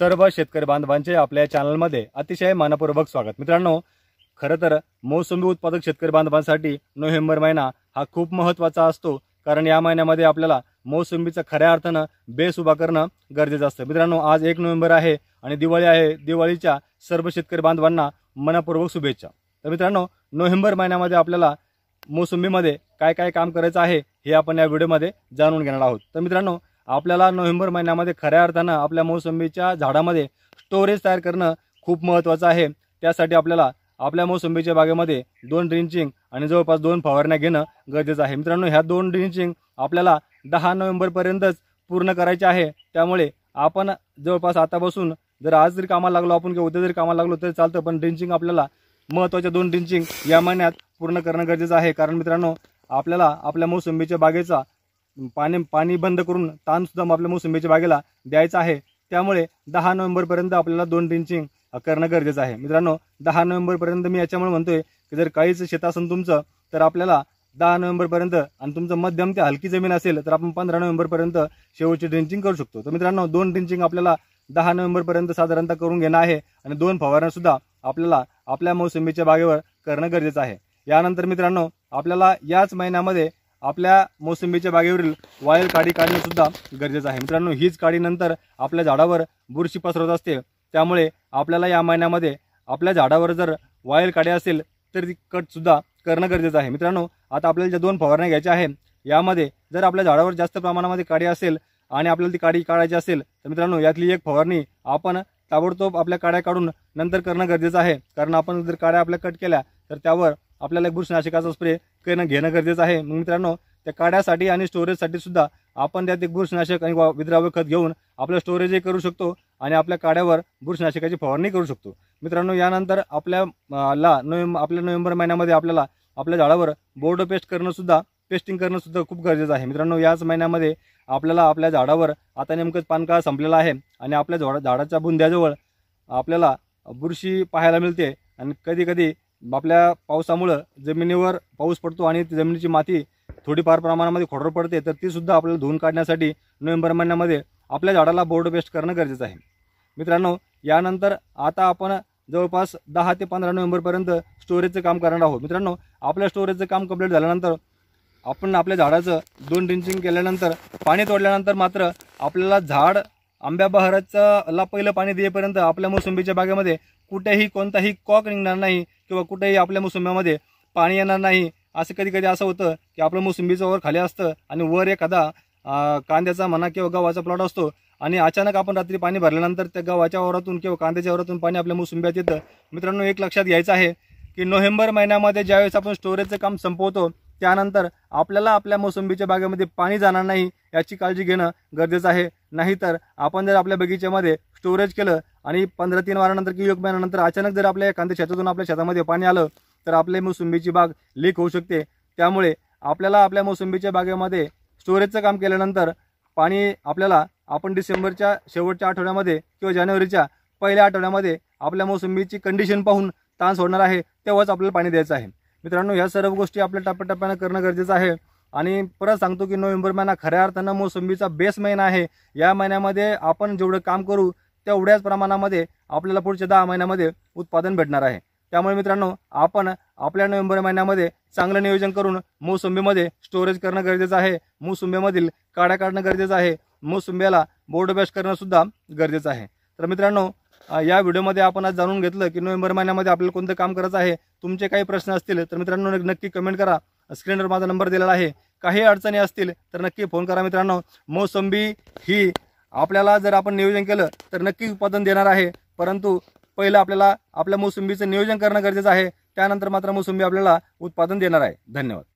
सर्व शेतकरी बांधवांचे आपल्या चॅनलमध्ये अतिशय मनपूर्वक स्वागत मित्रांनो खरं तर मोसंबी उत्पादक शेतकरी बांधवांसाठी नोव्हेंबर महिना हा खूप महत्त्वाचा असतो कारण या महिन्यामध्ये आपल्याला मोसंबीचा खऱ्या अर्थानं बेस उभा करणं गरजेचं असतं मित्रांनो आज एक नोव्हेंबर आहे आणि दिवाळी आहे दिवाळीच्या सर्व शेतकरी बांधवांना मनपूर्वक शुभेच्छा तर मित्रांनो नोव्हेंबर महिन्यामध्ये आपल्याला मोसंबीमध्ये काय काय काम करायचं आहे हे आपण या व्हिडिओमध्ये जाणून घेणार आहोत तर मित्रांनो आपल्याला नोव्हेंबर महिन्यामध्ये खऱ्या अर्थानं आपल्या मोसंबीच्या झाडामध्ये स्टोरेज तयार करणं खूप महत्त्वाचं आहे त्यासाठी आपल्याला आपल्या मोसंबीच्या बागेमध्ये दोन ड्रिंचिंग आणि जवळपास दोन फवारण्या घेणं गरजेचं आहे मित्रांनो ह्या दोन ड्रिंचिंग आपल्याला दहा नोव्हेंबरपर्यंतच पूर्ण करायचे आहे त्यामुळे आपण जवळपास आतापासून जर आज जरी कामाला लागलो आपण किंवा उद्या जरी कामाला लागलो तरी चालतं पण ड्रिंचिंग आपल्याला महत्त्वाच्या दोन ड्रिंचिंग या महिन्यात पूर्ण करणं गरजेचं आहे कारण मित्रांनो आपल्याला आपल्या मोसंबीच्या बागेचा पाणी पाणी बंद करून ताणसुद्धा आपल्या मोसंबीच्या बागेला द्यायचा आहे त्यामुळे दहा नोव्हेंबरपर्यंत आपल्याला दोन ड्रिंचिंग करणं गरजेचं आहे मित्रांनो दहा नोव्हेंबरपर्यंत मी याच्यामुळे म्हणतोय की जर काहीच शेत असेल तुमचं तर आपल्याला दहा नोव्हेंबरपर्यंत आणि तुमचं मध्यम ते हलकी जमीन असेल तर आपण पंधरा नोव्हेंबरपर्यंत शेवटची ड्रिंचिंग करू शकतो तर मित्रांनो दोन ड्रिंचिंग आपल्याला दहा नोव्हेंबरपर्यंत साधारणतः करून घेणं आहे आणि दोन फवारण्यासुद्धा आपल्याला आपल्या मोसंबीच्या बागेवर करणं गरजेचं आहे यानंतर मित्रांनो आपल्याला याच महिन्यामध्ये आपल्या मोसंबीच्या बागेवरील वायर काडी काढणे सुद्धा गरजेचं आहे मित्रांनो हीच काढीनंतर आपल्या झाडावर बुरशी पसरत असते त्यामुळे आपल्याला या महिन्यामध्ये आपल्या झाडावर जर वायर काडी असेल तर ती कटसुद्धा करणं गरजेचं आहे मित्रांनो आता आपल्याला ज्या दोन फवारण्या घ्यायच्या आहे यामध्ये जर आपल्या झाडावर जास्त प्रमाणामध्ये काडी असेल आणि आपल्याला ती काडी काढायची असेल तर मित्रांनो यातली एक फवारणी आपण ताबडतोब आपल्या काड्या काढून नंतर करणं गरजेचं आहे कारण आपण जर काड्या आपल्या कट केल्या तर त्यावर आपल्याला बुरशीनाशकाचा स्प्रे करणं घेणं गरजेचं आहे मग मित्रांनो त्या काड्यासाठी आणि स्टोरेजसाठी सुद्धा आपण त्यात एक बुरशनाशक आणि विद्राव्य खत घेऊन आपलं स्टोरेजही करू शकतो आणि आपल्या काड्यावर बुरशनाशकाची फवारणी करू शकतो मित्रांनो यानंतर आपल्या ला नोव्हेंबर आपल्या नोव्हेंबर महिन्यामध्ये आपल्याला आपल्या झाडावर बोर्ड पेस्ट करणंसुद्धा पेस्टिंग करणंसुद्धा खूप गरजेचं आहे मित्रांनो याच महिन्यामध्ये आपल्याला आपल्या झाडावर आता नेमकंच पानकाळ संपलेला आहे आणि आपल्या झाडा झाडाच्या बुंद्याजवळ आपल्याला बुरशी पाहायला मिळते आणि कधी कधी आपल्या पावसामुळं जमिनीवर पाऊस पडतो आणि जमिनीची माती थोडीफार प्रमाणामध्ये खोडर पडते तर तीसुद्धा आपल्याला धुवून काढण्यासाठी नोव्हेंबर महिन्यामध्ये आपल्या झाडाला बोर्ड बेस्ट करणं गरजेचं आहे मित्रांनो यानंतर आता आपण जवळपास दहा ते पंधरा नोव्हेंबरपर्यंत स्टोरेजचं काम करणार आहोत मित्रांनो आपल्या स्टोरेजचं काम कंप्लीट झाल्यानंतर आपण आपल्या झाडाचं दोन ड्रिंचिंग केल्यानंतर पाणी तोडल्यानंतर मात्र आपल्याला झाड आंब्या ला पहिलं पाणी देईपर्यंत आपल्या मोसंबीच्या बागेमध्ये कुठेही कोणताही कॉक निघणार नाही किंवा कुठेही आपल्या मोसंब्यामध्ये पाणी येणार नाही असं कधी कधी असं होतं की आपलं मोसंबीचं वर खाली असतं आणि वर एखादा कांद्याचा म्हणा किंवा गव्हाचा प्लॉट असतो आणि अचानक आपण रात्री पाणी भरल्यानंतर त्या गव्हाच्या ओरातून किंवा कांद्याच्या वरातून पाणी आपल्या मोसंब्यात येतं मित्रांनो एक लक्षात घ्यायचं आहे की नोव्हेंबर महिन्यामध्ये ज्यावेळेस आपण स्टोरेजचं काम संपवतो त्यानंतर आपल्याला आपल्या मोसंबीच्या बागेमध्ये पाणी जाणार नाही याची काळजी घेणं गरजेचं आहे नाहीतर आपण जर आपल्या बगीच्यामध्ये स्टोरेज केलं आणि पंधरा तीन वारानंतर किंवा एक महिन्यानंतर अचानक जर आपल्या एखाद्या शेतातून आपल्या शेतामध्ये पाणी आलं तर आपल्या मोसंबीची बाग लीक होऊ शकते त्यामुळे आपल्याला आपल्या मोसंबीच्या बागेमध्ये स्टोरेजचं काम केल्यानंतर पाणी आपल्याला आपण डिसेंबरच्या शेवटच्या आठवड्यामध्ये किंवा जानेवारीच्या पहिल्या आठवड्यामध्ये आपल्या मोसंबीची कंडिशन पाहून ताण सोडणार आहे तेव्हाच आपल्याला पाणी द्यायचं आहे मित्रांनो ह्या सर्व गोष्टी आपल्या टप्प्याटप्प्यानं करणं गरजेचं आहे आणि परत सांगतो की नोव्हेंबर महिना खऱ्या अर्थानं मोसंबीचा बेस महिना आहे या महिन्यामध्ये आपण जेवढं काम करू तेवढ्याच प्रमाणामध्ये आपल्याला पुढच्या दहा महिन्यामध्ये उत्पादन भेटणार आहे त्यामुळे मित्रांनो आपण आपल्या नोव्हेंबर महिन्यामध्ये चांगलं नियोजन करून मोसंबीमध्ये स्टोरेज करणं गरजेचं आहे मोसंबीमधील काड्या काढणं गरजेचं आहे मोसुंब्याला बोर्ड बॅश करणंसुद्धा सुद्धा गरजेचं आहे तर मित्रांनो या व्हिडिओमध्ये आपण आज जाणून घेतलं की नोव्हेंबर महिन्यामध्ये आपल्याला कोणतं काम करायचं आहे तुमचे काही प्रश्न असतील तर मित्रांनो नक्की कमेंट करा स्क्रीनवर माझा नंबर दिलेला आहे काही अडचणी असतील तर नक्की फोन करा मित्रांनो मोसंबी ही आपल्याला जर आपण नियोजन केलं तर नक्की उत्पादन देणार आहे परंतु पहिलं आपल्याला आपल्या मोसंबीचं नियोजन करणं गरजेचं आहे त्यानंतर मात्र मोसंबी आपल्याला उत्पादन देणार आहे धन्यवाद